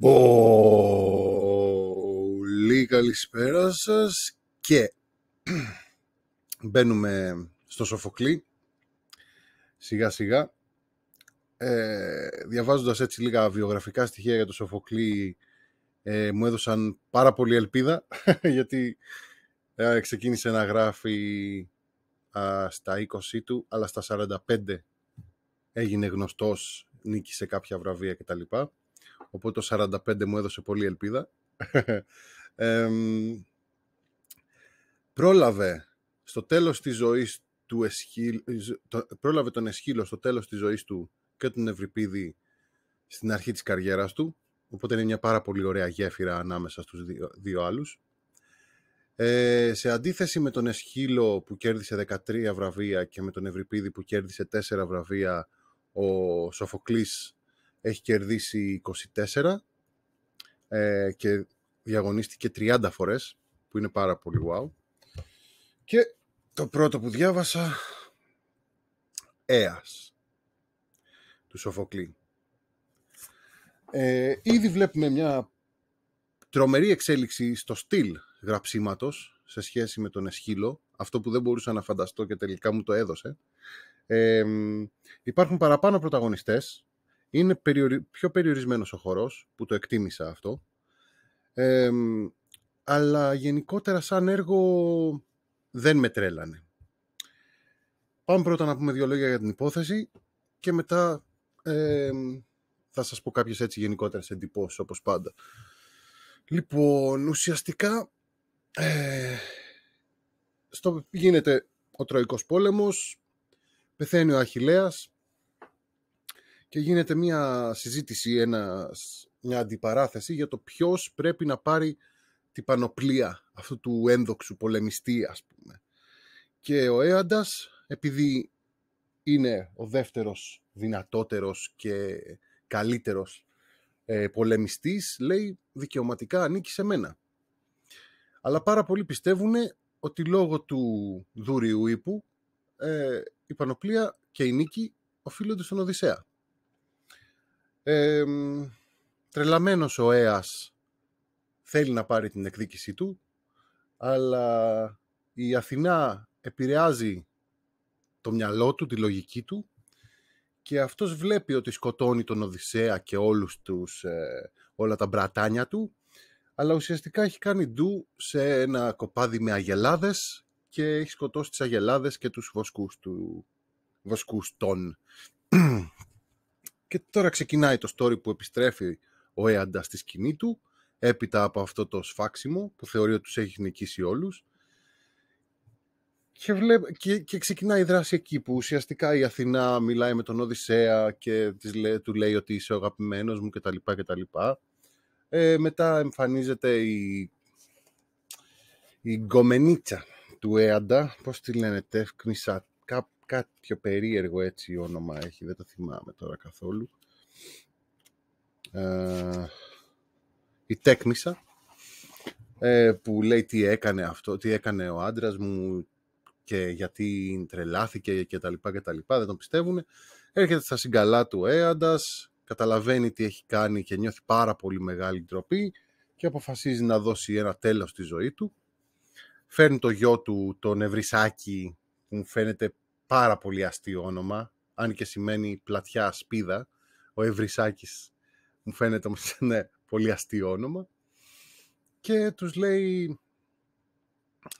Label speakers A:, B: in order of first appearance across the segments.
A: Πολύ καλησπέρα σας και μπαίνουμε στο Σοφοκλή σιγά σιγά ε, διαβάζοντας έτσι λίγα βιογραφικά στοιχεία για το Σοφοκλή ε, μου έδωσαν πάρα πολύ ελπίδα γιατί ε, ξεκίνησε να γράφει α, στα 20 του αλλά στα 45 έγινε γνωστός νίκησε κάποια βραβεία κτλ. Οπότε το 45 μου έδωσε πολύ ελπίδα. πρόλαβε στο τέλος της ζωής του Εσχύλ, πρόλαβε τον Εσχύλο στο τέλος της ζωής του και τον Ευρυπίδη στην αρχή της καριέρας του. Οπότε είναι μια πάρα πολύ ωραία γέφυρα ανάμεσα στους δύο, δύο άλλους. Ε, σε αντίθεση με τον Εσχύλο που κέρδισε 13 βραβεία και με τον Ευρυπίδη που κέρδισε 4 βραβεία, ο Σοφοκλής έχει κερδίσει 24 ε, και διαγωνίστηκε 30 φορές, που είναι πάρα πολύ wow. Και το πρώτο που διάβασα, Έας, του Σοφοκλή. Ε, ήδη βλέπουμε μια τρομερή εξέλιξη στο στυλ γραψίματος σε σχέση με τον Εσχύλο, αυτό που δεν μπορούσα να φανταστώ και τελικά μου το έδωσε. Ε, υπάρχουν παραπάνω πρωταγωνιστές, είναι πιο περιορισμένος ο χορός, που το εκτίμησα αυτό. αλλά γενικότερα σαν έργο δεν με τρέλανε. Πάμε πρώτα να πούμε δύο λόγια για την υπόθεση και μετά θα σας πω κάποιες έτσι γενικότερες εντυπώσεις όπως πάντα. Λοιπόν, ουσιαστικά ε, στο, γίνεται ο Τροϊκός Πόλεμος, πεθαίνει ο Αχιλέας, και γίνεται μια συζήτηση, ένας, μια αντιπαράθεση για το ποιος πρέπει να πάρει την πανοπλία αυτού του ένδοξου πολεμιστή, ας πούμε. Και ο Έαντας, επειδή είναι ο δεύτερος δυνατότερος και καλύτερος ε, πολεμιστής, λέει δικαιωματικά ανήκει σε μένα. Αλλά πάρα πολλοί πιστεύουν ότι λόγω του δούριου ύπου ε, η πανοπλία και η νίκη οφείλονται στον Οδυσσέα. Ε, τρελαμένος ο Έας θέλει να πάρει την εκδίκησή του, αλλά η Αθηνά επηρεάζει το μυαλό του, τη λογική του και αυτός βλέπει ότι σκοτώνει τον Οδυσσέα και όλους τους, ε, όλα τα μπρατάνια του, αλλά ουσιαστικά έχει κάνει ντου σε ένα κοπάδι με αγελάδες και έχει σκοτώσει τις αγελάδες και τους βοσκούς του, βοσκούς των. Και τώρα ξεκινάει το story που επιστρέφει ο Έαντα στη σκηνή του, έπειτα από αυτό το σφάξιμο που θεωρεί ότι τους έχει νικήσει όλους. Και, και, ξεκινάει η δράση εκεί που ουσιαστικά η Αθηνά μιλάει με τον Οδυσσέα και του λέει ότι είσαι ο αγαπημένος μου κτλ. κτλ. Ε, μετά εμφανίζεται η, η γκομενίτσα του Έαντα, πώς τη λένε, τεύκνησα, κάπου πιο περίεργο έτσι όνομα έχει, δεν το θυμάμαι τώρα καθόλου. Ε, η τέκμησα ε, που λέει τι έκανε αυτό, τι έκανε ο άντρας μου και γιατί τρελάθηκε και τα λοιπά και τα λοιπά, δεν τον πιστεύουν. Έρχεται στα συγκαλά του έαντας, καταλαβαίνει τι έχει κάνει και νιώθει πάρα πολύ μεγάλη ντροπή και αποφασίζει να δώσει ένα τέλος στη ζωή του. Φέρνει το γιο του, τον Ευρυσάκη, που μου φαίνεται πάρα πολύ αστείο όνομα, αν και σημαίνει πλατιά σπίδα. Ο Ευρυσάκης μου φαίνεται όμως ένα πολύ αστείο όνομα. Και τους λέει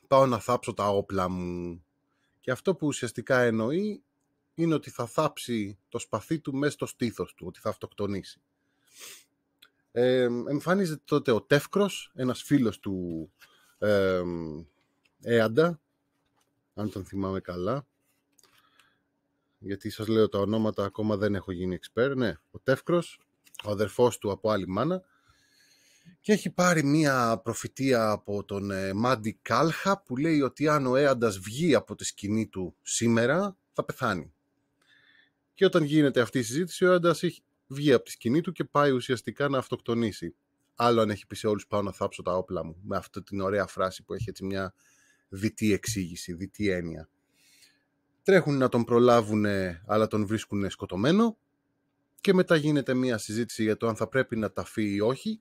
A: πάω να θάψω τα όπλα μου. Και αυτό που ουσιαστικά εννοεί είναι ότι θα θάψει το σπαθί του μέσα στο στήθος του, ότι θα αυτοκτονήσει. Ε, εμφανίζεται τότε ο Τεύκρος, ένας φίλος του ε, Έαντα, αν τον θυμάμαι καλά, γιατί σας λέω τα ονόματα ακόμα δεν έχω γίνει expert, ναι, ο Τεύκρος, ο αδερφός του από άλλη μάνα, και έχει πάρει μία προφητεία από τον ε, Μάντι Κάλχα που λέει ότι αν ο Έαντας βγει από τη σκηνή του σήμερα θα πεθάνει. Και όταν γίνεται αυτή η συζήτηση ο Έαντας έχει βγει από τη σκηνή του και πάει ουσιαστικά να αυτοκτονήσει. Άλλο αν έχει πει σε όλους πάω να θάψω τα όπλα μου με αυτή την ωραία φράση που έχει έτσι μια διτή εξήγηση, διτή έννοια τρέχουν να τον προλάβουν αλλά τον βρίσκουν σκοτωμένο και μετά γίνεται μια συζήτηση για το αν θα πρέπει να ταφεί ή όχι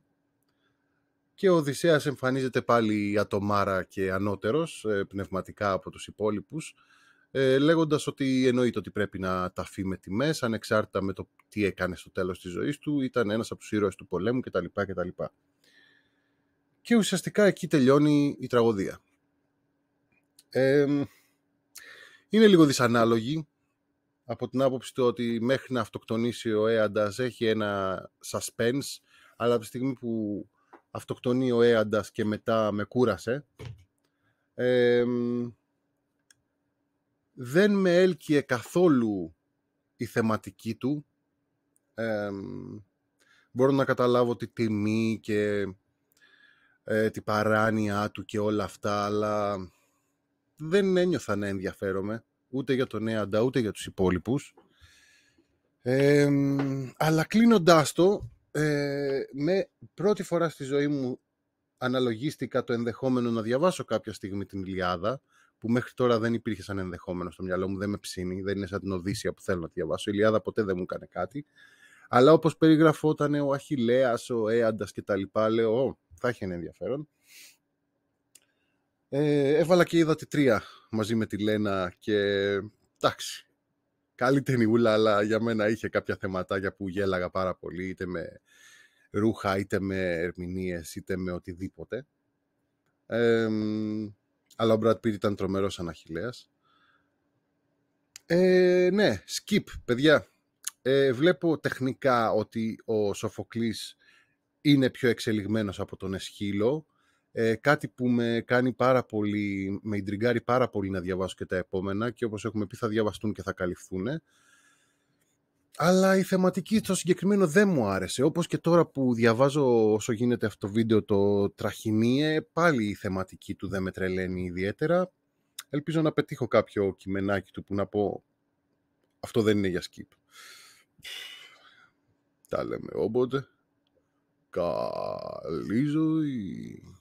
A: και ο Οδυσσέας εμφανίζεται πάλι ατομάρα και ανώτερος ε, πνευματικά από τους υπόλοιπους ε, λέγοντας ότι εννοείται ότι πρέπει να ταφεί με τιμές ανεξάρτητα με το τι έκανε στο τέλος της ζωής του ήταν ένας από τους ήρωες του πολέμου κτλ. κτλ. Και ουσιαστικά εκεί τελειώνει η τραγωδία. Εμ είναι λίγο δυσανάλογη από την άποψη του ότι μέχρι να αυτοκτονήσει ο Έαντας έχει ένα suspense, αλλά από τη στιγμή που αυτοκτονεί ο Έαντας και μετά με κούρασε, δεν με έλκυε καθόλου η θεματική του. μπορώ να καταλάβω τη τιμή και ε, την παράνοια του και όλα αυτά, αλλά δεν ένιωθα να ενδιαφέρομαι ούτε για τον Νέαντα ούτε για τους υπόλοιπους. Ε, αλλά κλείνοντάς το, ε, με πρώτη φορά στη ζωή μου αναλογίστηκα το ενδεχόμενο να διαβάσω κάποια στιγμή την Ιλιάδα, που μέχρι τώρα δεν υπήρχε σαν ενδεχόμενο στο μυαλό μου, δεν με ψήνει, δεν είναι σαν την Οδύσσια που θέλω να διαβάσω. Η Ιλιάδα ποτέ δεν μου έκανε κάτι. Αλλά όπως περιγραφόταν ο Αχιλέας, ο Έαντας και τα λοιπά, λέω, θα έχει ενδιαφέρον. Ε, έβαλα και είδα τη τρία μαζί με τη Λένα και εντάξει. Καλή ταινιούλα, αλλά για μένα είχε κάποια θεματάκια που γέλαγα πάρα πολύ, είτε με ρούχα, είτε με ερμηνείες είτε με οτιδήποτε. Ε, αλλά ο Μπρατ Pitt ήταν τρομερός σαν ε, ναι, skip, παιδιά. Ε, βλέπω τεχνικά ότι ο Σοφοκλής είναι πιο εξελιγμένος από τον Εσχύλο. Ε, κάτι που με κάνει πάρα πολύ, με ιντριγκάρει πάρα πολύ να διαβάσω και τα επόμενα και όπως έχουμε πει θα διαβαστούν και θα καλυφθούν. Αλλά η θεματική στο συγκεκριμένο δεν μου άρεσε. Όπως και τώρα που διαβάζω όσο γίνεται αυτό το βίντεο το τραχυμίε, πάλι η θεματική του δεν με τρελαίνει ιδιαίτερα. Ελπίζω να πετύχω κάποιο κειμενάκι του που να πω αυτό δεν είναι για skip. Τα λέμε όποτε. Καλή ζωή.